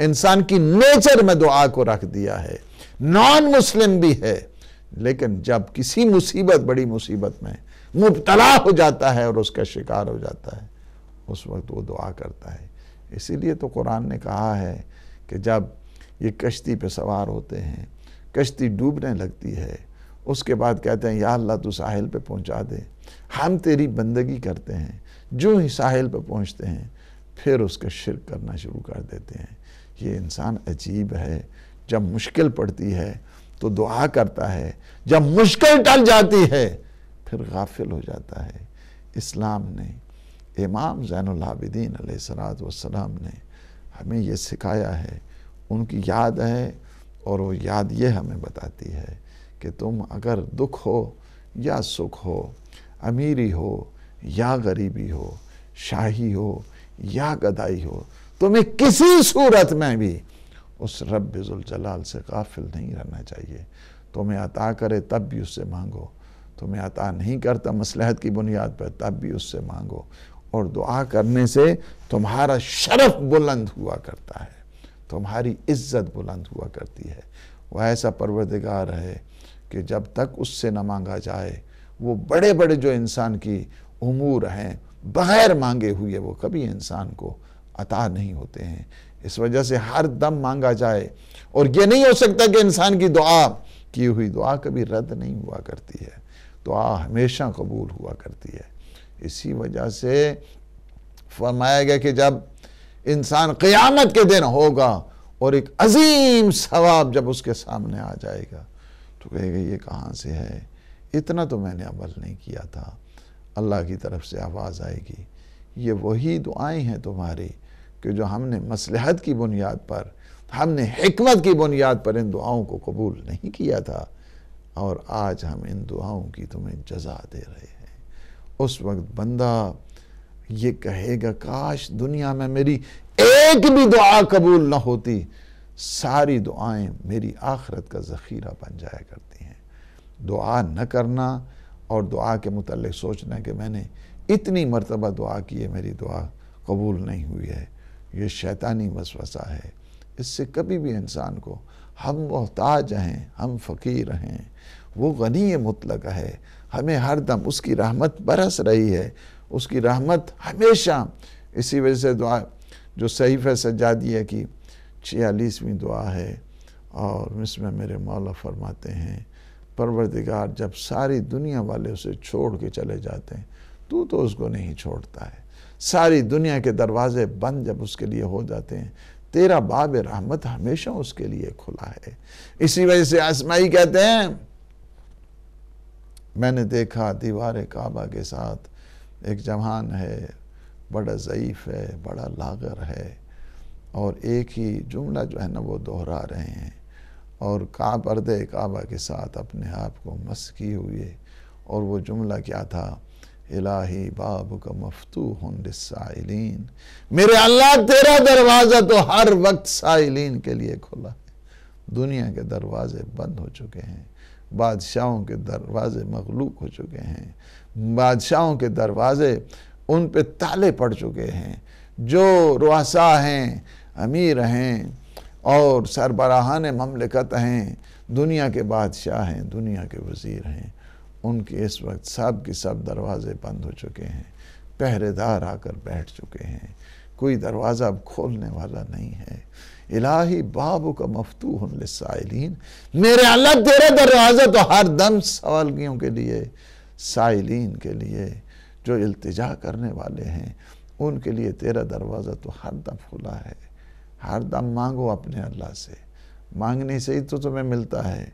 انسان کی نیچر میں دعا کو رکھ دیا ہے نان مسلم بھی ہے لیکن جب کسی مصیبت بڑی مصیبت میں مبتلا ہو جاتا ہے اور اس کا شکار ہو جاتا ہے اس وقت وہ دعا کرتا ہے اسی لیے تو قرآن نے کہا ہے کہ جب یہ کشتی پہ سوار ہوتے ہیں کشتی ڈوبنے لگتی ہے اس کے بعد کہتے ہیں یا اللہ تو ساحل پہ پہنچا دے ہم تیری بندگی کرتے ہیں جو ہی ساحل پہ پہنچتے ہیں پھر اس کا شرک کرنا شروع کر دیتے ہیں یہ انسان عجیب ہے جب مشکل پڑتی ہے تو دعا کرتا ہے جب مشکل ٹل جاتی ہے پھر غافل ہو جاتا ہے اسلام نے امام زین العابدین علیہ السلام نے ہمیں یہ سکھایا ہے ان کی یاد ہے اور وہ یاد یہ ہمیں بتاتی ہے کہ تم اگر دکھ ہو یا سکھ ہو امیری ہو یا غریبی ہو شاہی ہو یا گدائی ہو تمہیں کسی صورت میں بھی اس رب ذوالجلال سے غافل نہیں رہنا چاہیے تمہیں عطا کرے تب بھی اس سے مانگو تمہیں عطا نہیں کرتا مصلحت کی بنیاد پر تب بھی اس سے مانگو اور دعا کرنے سے تمہارا شرف بلند ہوا کرتا ہے تمہاری عزت بلند ہوا کرتی ہے وہ ایسا پروردگار ہے کہ جب تک اس سے نہ مانگا جائے وہ بڑے بڑے جو انسان کی امور ہیں بغیر مانگے ہوئے وہ کبھی انسان کو عطا نہیں ہوتے ہیں اس وجہ سے ہر دم مانگا جائے اور یہ نہیں ہو سکتا کہ انسان کی دعا کی ہوئی دعا کبھی رد نہیں ہوا کرتی ہے دعا ہمیشہ قبول ہوا کرتی ہے اسی وجہ سے فرمایا گیا کہ جب انسان قیامت کے دن ہوگا اور ایک عظیم ثواب جب اس کے سامنے آ جائے گا تو کہے گا یہ کہاں سے ہے اتنا تو میں نے عمل نہیں کیا تھا اللہ کی طرف سے آواز آئے گی یہ وہی دعائیں ہیں تمہاری کہ جو ہم نے مصلحت کی بنیاد پر ہم نے حکمت کی بنیاد پر ان دعاؤں کو قبول نہیں کیا تھا اور آج ہم ان دعاؤں کی تمہیں جزا دے رہے ہیں اس وقت بندہ یہ کہے گا کاش دنیا میں میری ایک بھی دعا قبول نہ ہوتی ساری دعائیں میری آخرت کا ذخیرہ بن جایا کرتی ہیں دعا نہ کرنا اور دعا کے متعلق سوچنا کہ میں نے اتنی مرتبہ دعا کی ہے میری دعا قبول نہیں ہوئی ہے یہ شیطانی وسوسہ ہے اس سے کبھی بھی انسان کو ہم محتاج ہیں ہم فقیر ہیں وہ غنی مطلق ہے ہمیں ہر دم اس کی رحمت برس رہی ہے اس کی رحمت ہمیشہ اسی وجہ سے دعا جو صحیفہ سجادیہ کی ہے چھیالیسویں دعا ہے اور اس میں میرے مولا فرماتے ہیں پروردگار جب ساری دنیا والے اسے چھوڑ کے چلے جاتے ہیں تو تو اس کو نہیں چھوڑتا ہے ساری دنیا کے دروازے بند جب اس کے لیے ہو جاتے ہیں تیرا باب رحمت ہمیشہ اس کے لیے کھلا ہے اسی وجہ سے اسمائی کہتے ہیں میں نے دیکھا دیوار کعبہ کے ساتھ ایک جوان ہے بڑا ضعیف ہے بڑا لاغر ہے اور ایک ہی جملہ جو ہے نا وہ دہرا رہے ہیں اور پردے کعبہ کے ساتھ اپنے آپ کو مسکی ہوئے اور وہ جملہ کیا تھا الہی باب کا مفتوح ہنڈ میرے اللہ تیرا دروازہ تو ہر وقت سائلین کے لیے کھلا ہے دنیا کے دروازے بند ہو چکے ہیں بادشاہوں کے دروازے مغلوب ہو چکے ہیں بادشاہوں کے دروازے ان پہ تالے پڑ چکے ہیں جو روحساہ ہیں امیر ہیں اور سربراہان مملکت ہیں دنیا کے بادشاہ ہیں دنیا کے وزیر ہیں ان کے اس وقت سب کے سب دروازے بند ہو چکے ہیں پہرے دار آ کر بیٹھ چکے ہیں کوئی دروازہ اب کھولنے والا نہیں ہے الہی بابو کا مفتوح ہم میرے اللہ تیرا دروازہ تو ہر دم سوالگیوں کے لیے سائلین کے لیے جو التجا کرنے والے ہیں ان کے لیے تیرا دروازہ تو ہر دم کھلا ہے ہر دم مانگو اپنے اللہ سے مانگنے سے ہی تو تمہیں ملتا ہے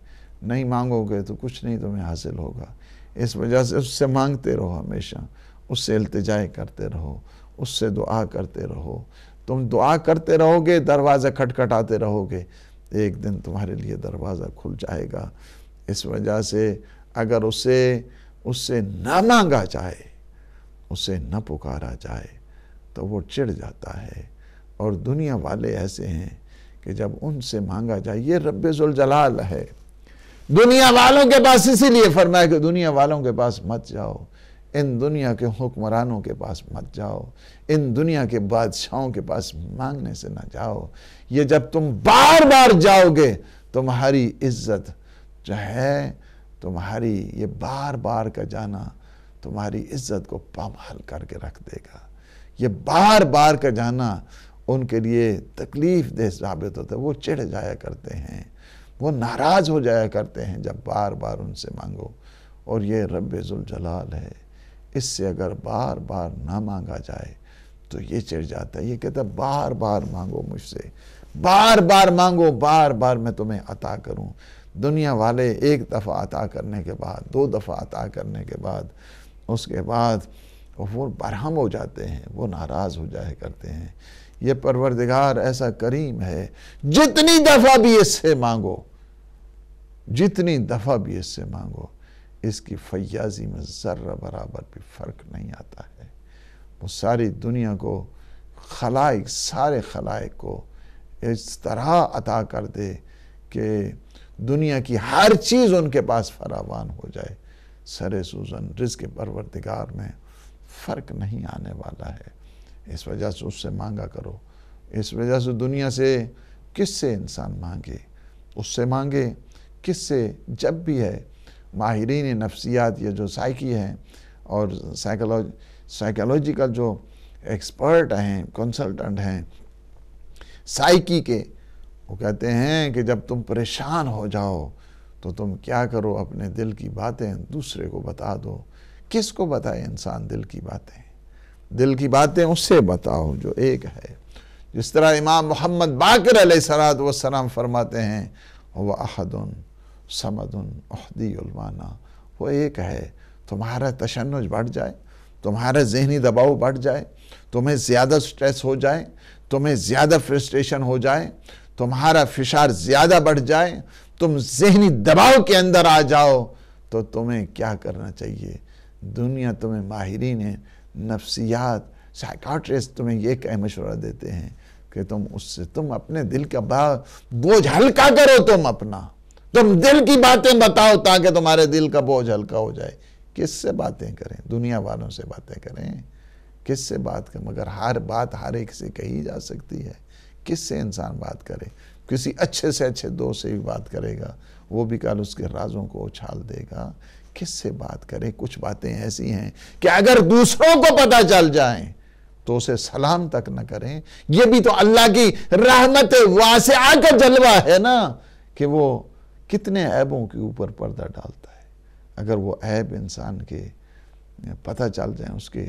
نہیں مانگو گے تو کچھ نہیں تمہیں حاصل ہوگا اس وجہ سے اس سے مانگتے رہو ہمیشہ اس سے التجائے کرتے رہو اس سے دعا کرتے رہو تم دعا کرتے رہو گے کھٹ کھٹکھٹاتے رہو گے ایک دن تمہارے لیے دروازہ کھل جائے گا اس وجہ سے اگر اسے اس سے نہ مانگا جائے اسے نہ پکارا جائے تو وہ چڑ جاتا ہے اور دنیا والے ایسے ہیں کہ جب ان سے مانگا جائے یہ رب زلجلال ہے دنیا والوں کے پاس اسی لیے فرمایا کہ دنیا والوں کے پاس مت جاؤ ان دنیا کے حکمرانوں کے پاس مت جاؤ ان دنیا کے بادشاہوں کے پاس مانگنے سے نہ جاؤ یہ جب تم بار بار جاؤ گے تمہاری عزت جو ہے تمہاری یہ بار بار کا جانا تمہاری عزت کو پامحل کر کے رکھ دے گا یہ بار بار کا جانا ان کے لیے تکلیف دہ ثابت ہوتا ہے وہ چڑھ جایا کرتے ہیں وہ ناراض ہو جایا کرتے ہیں جب بار بار ان سے مانگو اور یہ رب زلجلال ہے اس سے اگر بار بار نہ مانگا جائے تو یہ چڑھ جاتا ہے یہ کہتا ہے بار بار مانگو مجھ سے بار بار مانگو بار بار میں تمہیں عطا کروں دنیا والے ایک دفعہ عطا کرنے کے بعد دو دفعہ عطا کرنے کے بعد اس کے بعد وہ برہم ہو جاتے ہیں وہ ناراض ہو جایا کرتے ہیں یہ پروردگار ایسا کریم ہے جتنی دفعہ بھی اس سے مانگو جتنی دفعہ بھی اس سے مانگو اس کی فیاضی میں ذرہ برابر بھی فرق نہیں آتا ہے وہ ساری دنیا کو خلائق سارے خلائق کو اس طرح عطا کر دے کہ دنیا کی ہر چیز ان کے پاس فراوان ہو جائے سر سوزن رزق پروردگار میں فرق نہیں آنے والا ہے اس وجہ سے اس سے مانگا کرو اس وجہ سے دنیا سے کس سے انسان مانگے اس سے مانگے کس سے جب بھی ہے ماہرین نفسیات یا جو سائیکی ہیں اور سائیکلوج کا جو ایکسپرٹ ہیں کنسلٹنٹ ہیں سائیکی کے وہ کہتے ہیں کہ جب تم پریشان ہو جاؤ تو تم کیا کرو اپنے دل کی باتیں دوسرے کو بتا دو کس کو بتائے انسان دل کی باتیں دل کی باتیں اس سے بتاؤ جو ایک ہے جس طرح امام محمد باقر علیہ السلام فرماتے ہیں وہ احدن سمدن عہدی علمانہ وہ ایک ہے تمہارا تشنج بڑھ جائے تمہارا ذہنی دباؤ بڑھ جائے تمہیں زیادہ سٹریس ہو جائے تمہیں زیادہ فرسٹریشن ہو جائے تمہارا فشار زیادہ بڑھ جائے تم ذہنی دباؤ کے اندر آ جاؤ تو تمہیں کیا کرنا چاہیے دنیا تمہیں ماہرین ہیں نفسیات سائیکاٹریس تمہیں یہ کہ مشورہ دیتے ہیں کہ تم اس سے تم اپنے دل کا بوجھ ہلکا کرو تم اپنا تم دل کی باتیں بتاؤ تاکہ تمہارے دل کا بوجھ ہلکا ہو جائے کس سے باتیں کریں دنیا والوں سے باتیں کریں کس سے بات کریں مگر ہر بات ہر ایک سے کہی جا سکتی ہے کس سے انسان بات کرے کسی اچھے سے اچھے دوست سے بھی بات کرے گا وہ بھی کل اس کے رازوں کو اچھال دے گا کس سے بات کرے کچھ باتیں ایسی ہیں کہ اگر دوسروں کو پتا چل جائیں تو اسے سلام تک نہ کریں یہ بھی تو اللہ کی رحمت واسعہ کا جلوہ ہے نا کہ وہ کتنے عیبوں کے اوپر پردہ ڈالتا ہے اگر وہ عیب انسان کے پتہ چل جائیں اس کے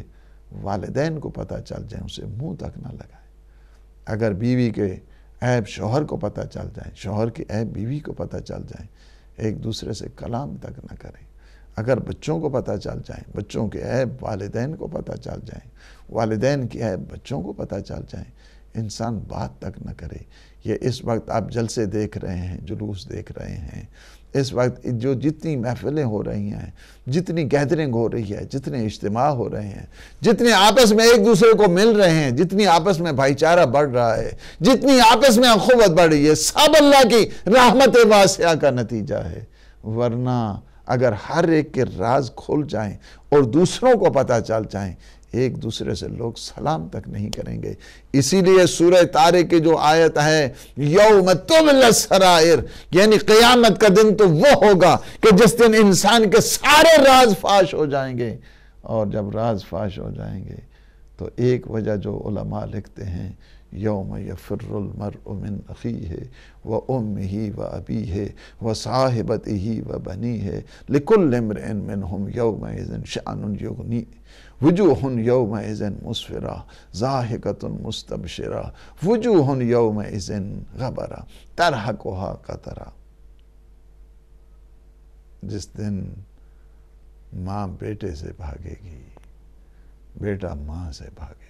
والدین کو پتہ چل جائیں اسے منہ تک نہ لگائیں اگر بیوی کے عیب شوہر کو پتہ چل جائیں شوہر کے عیب بیوی کو پتہ چل جائیں ایک دوسرے سے کلام تک نہ کریں اگر بچوں کو پتہ چل جائیں بچوں کے عیب والدین کو پتہ چل جائیں والدین کے عیب بچوں کو پتہ چل جائیں انسان بات تک نہ کرے یہ اس وقت آپ جلسے دیکھ رہے ہیں جلوس دیکھ رہے ہیں اس وقت جو جتنی محفلیں ہو رہی ہیں جتنی گیدرنگ ہو رہی ہے جتنے اجتماع ہو رہے ہیں جتنے آپس میں ایک دوسرے کو مل رہے ہیں جتنی آپس میں بھائی چارہ بڑھ رہا ہے جتنی آپس میں اخوت بڑھ رہی ہے سب اللہ کی رحمت واسعہ کا نتیجہ ہے ورنہ اگر ہر ایک کے راز کھل جائیں اور دوسروں کو پتہ چل جائیں ایک دوسرے سے لوگ سلام تک نہیں کریں گے اسی لیے سورہ تارے کی جو آیت ہے یوم تم لرائر یعنی قیامت کا دن تو وہ ہوگا کہ جس دن انسان کے سارے راز فاش ہو جائیں گے اور جب راز فاش ہو جائیں گے تو ایک وجہ جو علماء لکھتے ہیں یوم یفر المرء من ہے و ام ہی و ابی ہے و صاحب ہی و بنی ہے لکل یوم ایزن شعن یغنی وجوہ یوم ایزن مصفرہ زاہکت مستبشرہ وجوہ یوم ایزن غبرہ ترح قطرہ جس دن ماں بیٹے سے بھاگے گی بیٹا ماں سے بھاگے گی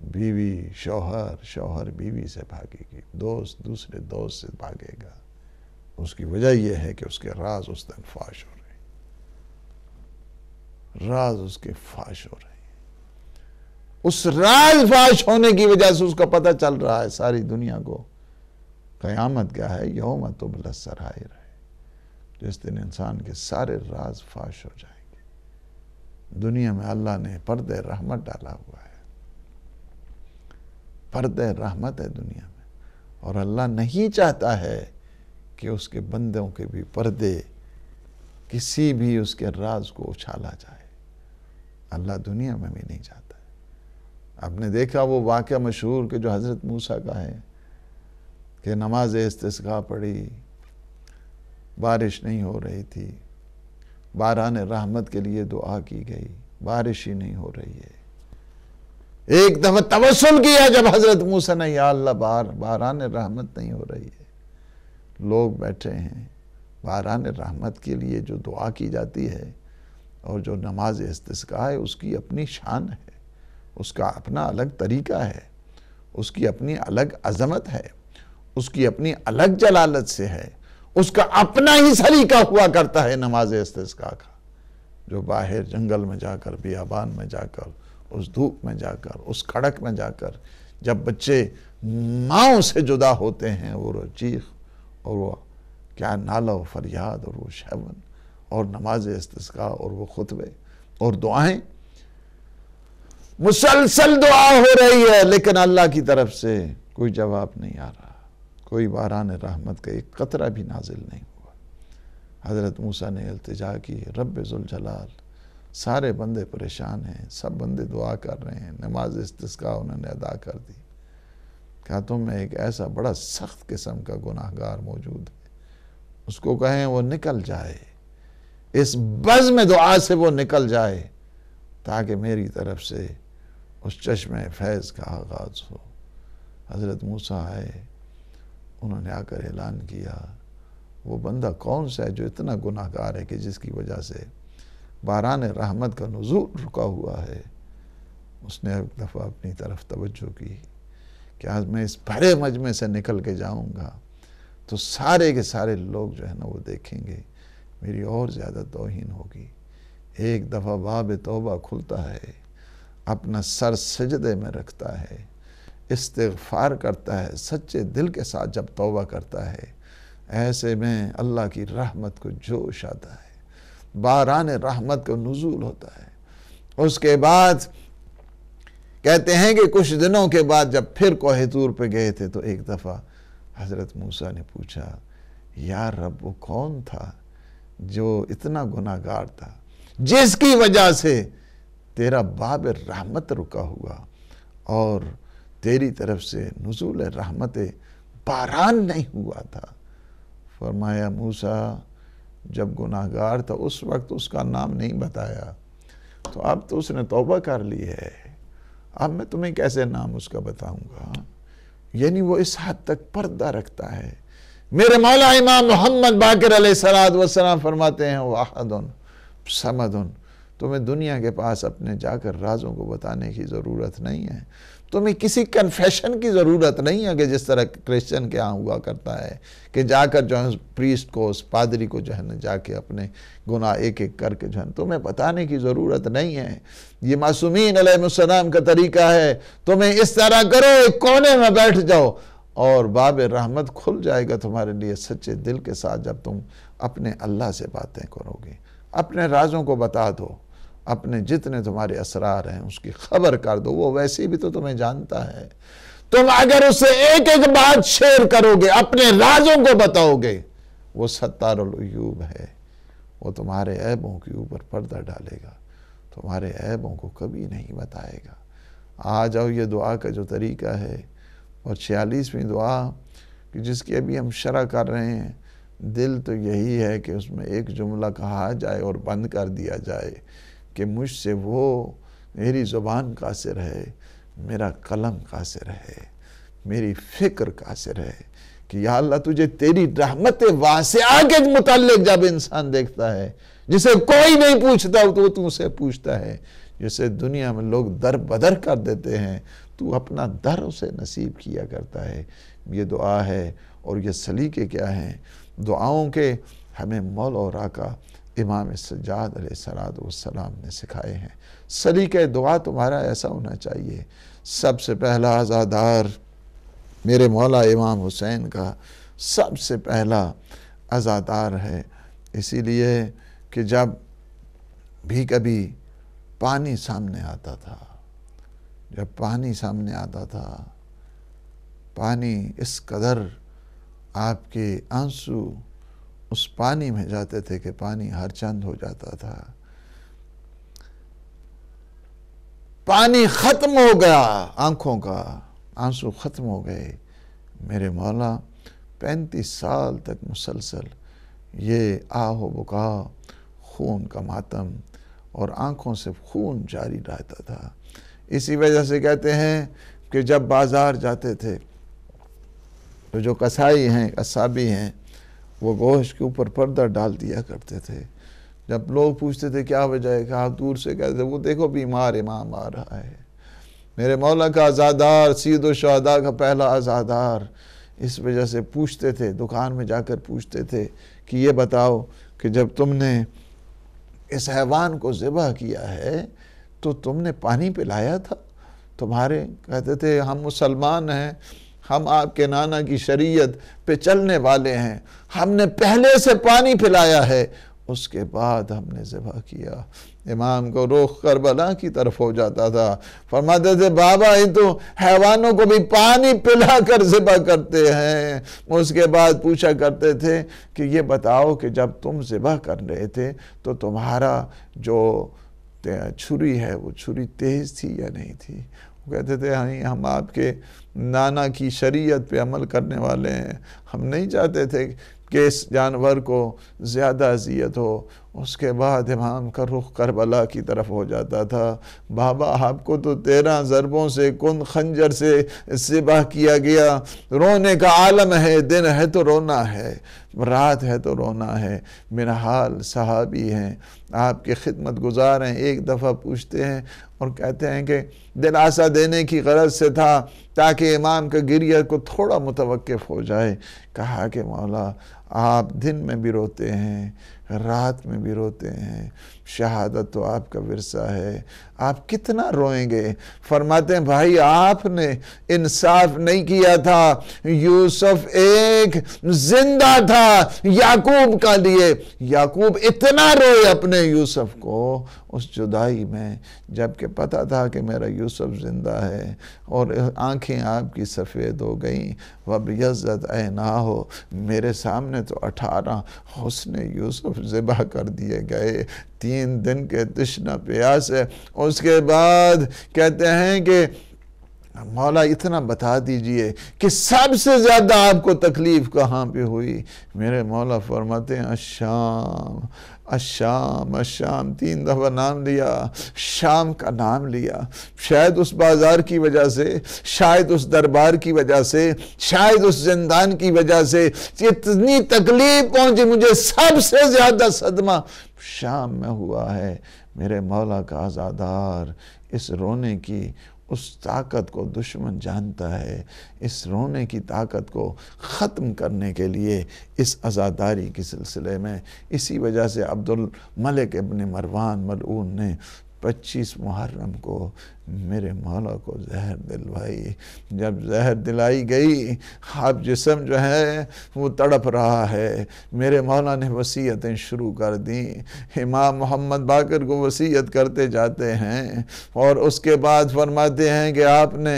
بیوی شوہر شوہر بیوی سے بھاگے گی دوست دوسرے دوست سے بھاگے گا اس کی وجہ یہ ہے کہ اس کے راز اس دن فاش ہو رہے ہیں راز اس کے فاش ہو رہے ہیں اس راز فاش ہونے کی وجہ سے اس کا پتہ چل رہا ہے ساری دنیا کو قیامت کیا ہے یوم تو بلسر آئے رہے جس دن انسان کے سارے راز فاش ہو جائیں گے دنیا میں اللہ نے پردے رحمت ڈالا ہوا ہے پرد رحمت ہے دنیا میں اور اللہ نہیں چاہتا ہے کہ اس کے بندوں کے بھی پردے کسی بھی اس کے راز کو اچھالا جائے اللہ دنیا میں بھی نہیں چاہتا ہے آپ نے دیکھا وہ واقعہ مشہور کہ جو حضرت موسیٰ کا ہے کہ نماز استسقا پڑی بارش نہیں ہو رہی تھی باران رحمت کے لیے دعا کی گئی بارش ہی نہیں ہو رہی ہے ایک دفعہ توسل کیا جب حضرت موسیٰ نے یا اللہ بار باران رحمت نہیں ہو رہی ہے لوگ بیٹھے ہیں باران رحمت کے لیے جو دعا کی جاتی ہے اور جو نماز استسکا ہے اس کی اپنی شان ہے اس کا اپنا الگ طریقہ ہے اس کی اپنی الگ عظمت ہے اس کی اپنی الگ جلالت سے ہے اس کا اپنا ہی سلیقہ ہوا کرتا ہے نماز استسکا کا جو باہر جنگل میں جا کر بیابان میں جا کر اس دھوپ میں جا کر اس کڑک میں جا کر جب بچے ماؤں سے جدا ہوتے ہیں وہ چیخ اور وہ کیا نالہ و فریاد اور وہ شہون اور نماز استسقا اور وہ خطبے اور دعائیں مسلسل دعا ہو رہی ہے لیکن اللہ کی طرف سے کوئی جواب نہیں آ رہا کوئی باران رحمت کا ایک قطرہ بھی نازل نہیں ہوا حضرت موسیٰ نے التجا کی رب ضلجلال سارے بندے پریشان ہیں سب بندے دعا کر رہے ہیں نماز استثقہ انہوں نے ادا کر دی کہا تم میں ایک ایسا بڑا سخت قسم کا گناہ گار موجود ہے اس کو کہیں وہ نکل جائے اس بز میں دعا سے وہ نکل جائے تاکہ میری طرف سے اس چشم فیض کا آغاز ہو حضرت موسیٰ آئے انہوں نے آ کر اعلان کیا وہ بندہ کون سا ہے جو اتنا گناہ گار ہے کہ جس کی وجہ سے باران رحمت کا نزول رکا ہوا ہے اس نے ایک دفعہ اپنی طرف توجہ کی کہ آج میں اس بھرے مجمع سے نکل کے جاؤں گا تو سارے کے سارے لوگ جو ہے نا وہ دیکھیں گے میری اور زیادہ توہین ہوگی ایک دفعہ باب توبہ کھلتا ہے اپنا سر سجدے میں رکھتا ہے استغفار کرتا ہے سچے دل کے ساتھ جب توبہ کرتا ہے ایسے میں اللہ کی رحمت کو جوش آتا ہے باران رحمت کا نزول ہوتا ہے اس کے بعد کہتے ہیں کہ کچھ دنوں کے بعد جب پھر کوہ تور پہ گئے تھے تو ایک دفعہ حضرت موسیٰ نے پوچھا یا رب وہ کون تھا جو اتنا گناہ گار تھا جس کی وجہ سے تیرا باب رحمت رکا ہوا اور تیری طرف سے نزول رحمت باران نہیں ہوا تھا فرمایا موسیٰ جب گناہ گار تھا اس وقت اس کا نام نہیں بتایا تو اب تو اس نے توبہ کر لی ہے اب میں تمہیں کیسے نام اس کا بتاؤں گا یعنی وہ اس حد تک پردہ رکھتا ہے میرے مولا امام محمد باقر علیہ السلام فرماتے ہیں واحدن سمدن تمہیں دنیا کے پاس اپنے جا کر رازوں کو بتانے کی ضرورت نہیں ہے تمہیں کسی کنفیشن کی ضرورت نہیں ہے کہ جس طرح کرسچن کے ہاں ہوا کرتا ہے کہ جا کر جو ہے پریسٹ کو اس پادری کو جو ہے نا جا کے اپنے گناہ ایک ایک کر کے جو ہے تمہیں بتانے کی ضرورت نہیں ہے یہ معصومین علیہ السلام کا طریقہ ہے تمہیں اس طرح کرو ایک کونے میں بیٹھ جاؤ اور باب رحمت کھل جائے گا تمہارے لیے سچے دل کے ساتھ جب تم اپنے اللہ سے باتیں کرو گے اپنے رازوں کو بتا دو اپنے جتنے تمہارے اسرار ہیں اس کی خبر کر دو وہ ویسی بھی تو تمہیں جانتا ہے تم اگر اسے ایک ایک بات شیئر کرو گے اپنے رازوں کو بتاؤ گے وہ ستار العیوب ہے وہ تمہارے عیبوں کے اوپر پردہ ڈالے گا تمہارے عیبوں کو کبھی نہیں بتائے گا آ جاؤ یہ دعا کا جو طریقہ ہے اور چھیالیسویں دعا کہ جس کی ابھی ہم شرح کر رہے ہیں دل تو یہی ہے کہ اس میں ایک جملہ کہا جائے اور بند کر دیا جائے کہ مجھ سے وہ میری زبان قاصر ہے میرا قلم قاصر ہے میری فکر قاصر ہے کہ یا اللہ تجھے تیری رحمت واسعہ کے متعلق جب انسان دیکھتا ہے جسے کوئی نہیں پوچھتا تو اسے پوچھتا ہے جسے دنیا میں لوگ در بدر کر دیتے ہیں تو اپنا در اسے نصیب کیا کرتا ہے یہ دعا ہے اور یہ سلیقے کیا ہیں دعاؤں کے ہمیں مول اور آقا امام سجاد علیہ السلام والسلام نے سکھائے ہیں سلیقہ دعا تمہارا ایسا ہونا چاہیے سب سے پہلا عزادار میرے مولا امام حسین کا سب سے پہلا ازادار ہے اسی لیے کہ جب بھی کبھی پانی سامنے آتا تھا جب پانی سامنے آتا تھا پانی اس قدر آپ کے آنسو اس پانی میں جاتے تھے کہ پانی ہر چند ہو جاتا تھا پانی ختم ہو گیا آنکھوں کا آنسو ختم ہو گئے میرے مولا پینتیس سال تک مسلسل یہ آہ و بکا خون کا ماتم اور آنکھوں سے خون جاری رہتا تھا اسی وجہ سے کہتے ہیں کہ جب بازار جاتے تھے تو جو کسائی ہیں قصابی ہیں وہ گوشت کے اوپر پردہ ڈال دیا کرتے تھے جب لوگ پوچھتے تھے کیا وجہ ہے کہ آپ دور سے کہتے تھے وہ دیکھو بیمار امام آ رہا ہے میرے مولا کا آزادار سید و شہدہ کا پہلا آزادار اس وجہ سے پوچھتے تھے دکان میں جا کر پوچھتے تھے کہ یہ بتاؤ کہ جب تم نے اس حیوان کو ذبح کیا ہے تو تم نے پانی پلایا تھا تمہارے کہتے تھے ہم مسلمان ہیں ہم آپ کے نانا کی شریعت پہ چلنے والے ہیں ہم نے پہلے سے پانی پلایا ہے اس کے بعد ہم نے ذبح کیا امام کو روخ کربلا کی طرف ہو جاتا تھا فرماتے تھے بابا ہی تو حیوانوں کو بھی پانی پلا کر ذبح کرتے ہیں اس کے بعد پوچھا کرتے تھے کہ یہ بتاؤ کہ جب تم ذبح کر رہے تھے تو تمہارا جو چھری ہے وہ چھری تیز تھی یا نہیں تھی وہ کہتے تھے ہاں ہم آپ کے نانا کی شریعت پہ عمل کرنے والے ہیں ہم نہیں چاہتے تھے کہ اس جانور کو زیادہ اذیت ہو اس کے بعد امام کا رخ کربلا کی طرف ہو جاتا تھا بابا آپ کو تو تیرہ ضربوں سے کن خنجر سے سباہ کیا گیا رونے کا عالم ہے دن ہے تو رونا ہے رات ہے تو رونا ہے میرا حال صحابی ہیں آپ کے خدمت گزار ہیں ایک دفعہ پوچھتے ہیں اور کہتے ہیں کہ دلاسہ دینے کی غرض سے تھا تاکہ امام کا گریہ کو تھوڑا متوقف ہو جائے کہا کہ مولا آپ دن میں بھی روتے ہیں رات میں بھی روتے ہیں شہادت تو آپ کا ورثہ ہے آپ کتنا روئیں گے فرماتے ہیں بھائی آپ نے انصاف نہیں کیا تھا یوسف ایک زندہ تھا یعقوب کا لیے یعقوب اتنا روئے اپنے یوسف کو اس جدائی میں جب کہ پتہ تھا کہ میرا یوسف زندہ ہے اور آنکھیں آپ کی سفید ہو گئیں اب عزت عینا ہو میرے سامنے تو اٹھارہ حسن یوسف زبا کر دیے گئے تین دن کے تشنا پیاس ہے اس کے بعد کہتے ہیں کہ مولا اتنا بتا دیجئے کہ سب سے زیادہ آپ کو تکلیف کہاں پہ ہوئی میرے مولا فرماتے ہیں شام اشام اشام تین دفعہ نام لیا شام کا نام لیا شاید اس بازار کی وجہ سے شاید اس دربار کی وجہ سے شاید اس زندان کی وجہ سے اتنی تکلیف پہنچی مجھے سب سے زیادہ صدمہ شام میں ہوا ہے میرے مولا کا آزادار اس رونے کی اس طاقت کو دشمن جانتا ہے اس رونے کی طاقت کو ختم کرنے کے لیے اس ازاداری کے سلسلے میں اسی وجہ سے عبد الملک ابن مروان ملعون نے پچیس محرم کو میرے مولا کو زہر دلوائی جب زہر دلائی گئی اب جسم جو ہے وہ تڑپ رہا ہے میرے مولا نے وصیتیں شروع کر دیں امام محمد باقر کو وصیت کرتے جاتے ہیں اور اس کے بعد فرماتے ہیں کہ آپ نے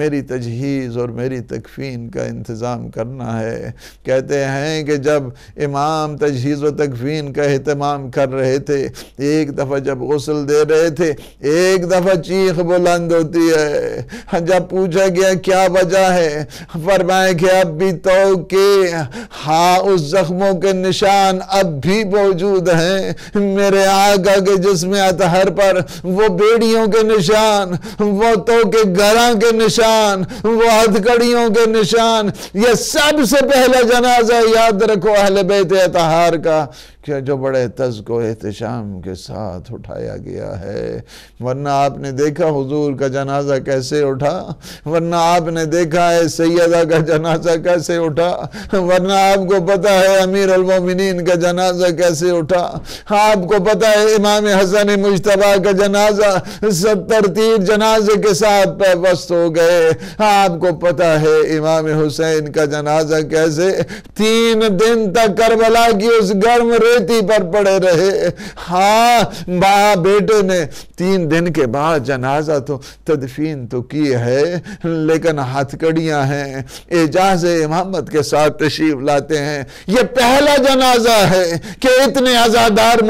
میری تجہیز اور میری تکفین کا انتظام کرنا ہے کہتے ہیں کہ جب امام تجہیز و تکفین کا اہتمام کر رہے تھے ایک دفعہ جب غسل دے رہے تھے ایک دفعہ چیخ بلند ہوتی ہے ہاں، جب پوچھا گیا کیا وجہ ہے فرمایا کہ اب بھی تو کہ ہاں اس زخموں کے نشان اب بھی موجود ہیں میرے آقا کے جسم اطہر پر وہ بیڑیوں کے نشان وہ تو کے گھروں کے نشان وہ ہتھکڑیوں کے نشان یہ سب سے پہلے جنازہ یاد رکھو اہل بیت اطہر کا کہ جو بڑے تز کو احتشام کے ساتھ اٹھایا گیا ہے ورنہ آپ نے دیکھا حضور کا جنازہ کیسے اٹھا ورنہ آپ نے دیکھا ہے سیدہ کا جنازہ کیسے اٹھا ورنہ آپ کو پتا ہے امیر المومنین کا جنازہ کیسے اٹھا آپ کو پتا ہے امام حسن مجتبہ کا جنازہ ستر تیر جنازے کے ساتھ پیوست ہو گئے آپ کو پتا ہے امام حسین کا جنازہ کیسے تین دن تک کربلا کی اس گرم ریتی پر پڑے رہے ہاں ماں بیٹے نے تین دن کے بعد جنازہ تو تدفین تو کی ہے لیکن ہاتھ کڑیاں ہیں امامت کے ساتھ تشریف لاتے ہیں یہ پہلا جنازہ ہے کہ اتنے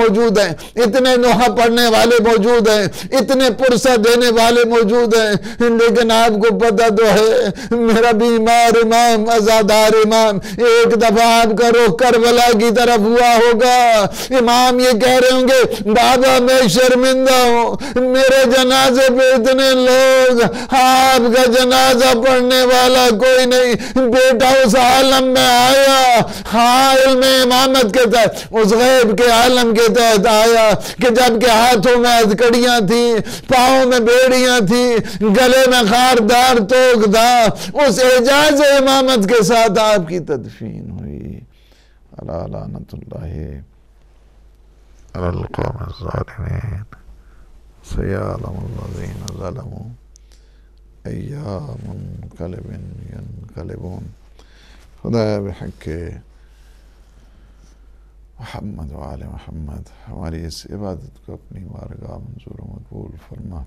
موجود ہیں اتنے نوہ پڑھنے والے موجود ہیں اتنے پرسہ دینے والے موجود ہیں لیکن آپ کو پتہ تو ہے میرا بیمار امام ازادار امام ایک دفعہ آپ کا روح کربلا کی طرف ہوا ہوگا امام یہ کہہ رہے ہوں گے دادا میں شرمندہ ہوں میرے جنازے پہ اتنے لوگ آپ کا جنازہ پڑھنے والا کوئی نہیں بیٹا اس عالم میں آیا میں ہاں، امامت کے تحت اس غیب کے عالم کے تحت آیا کہ جب کے ہاتھوں میں ادکڑیاں تھیں پاؤں میں بیڑیاں تھیں گلے میں خاردار توک تھا اس اعجاز امامت کے ساتھ آپ کی تدفین ہو لعنة الله على القوم الظالمين سيعلم الذين ظلموا أيام منقلب ينقلبون خدا بحق محمد وعلي محمد وليس عبادة قبني وارقا منظور مقبول فرما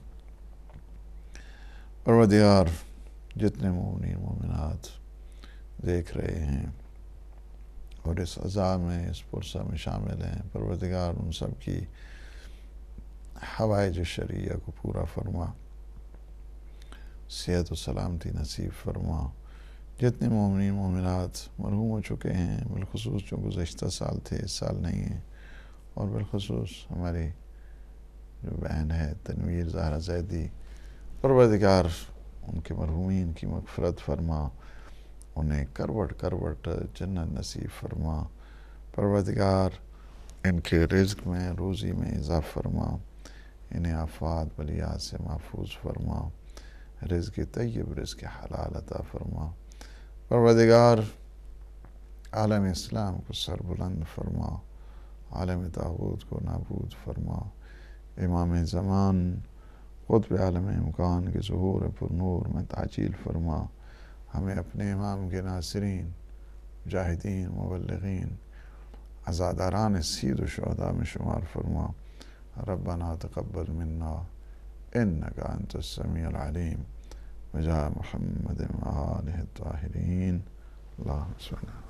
اور ديار جتنے مومنین مومنات دیکھ رہے ہیں اور اس عزا میں اس پرسہ میں شامل ہیں پروردگار ان سب کی حوائج جو شریعہ کو پورا فرما صحت و سلامتی نصیب فرما جتنے مومنین مومنات مرحوم ہو چکے ہیں بالخصوص جو گزشتہ سال تھے اس سال نہیں ہیں اور بالخصوص ہماری جو بہن ہے تنویر زہرہ زیدی پروردگار ان کے مرحومین کی مغفرت فرما انہیں کروٹ کروٹ جنہ نصیب فرما پروردگار ان کے رزق میں روزی میں اضاف فرما انہیں آفات بلیات سے محفوظ فرما رزق طیب رزق حلال عطا فرما پروردگار عالم اسلام کو سربلند فرما عالم تعبود کو نابود فرما امام زمان قطب عالم امکان کے ظہور پر نور میں تعجیل فرما ہمیں اپنے امام کے ناصرین جاحدین مبلغین عزاداران سید و شہدا میں شمار فرما ربنا تقبل منا اِن کا ان تسمی العلیم مجمحد مل تاہرین اللہ وسلم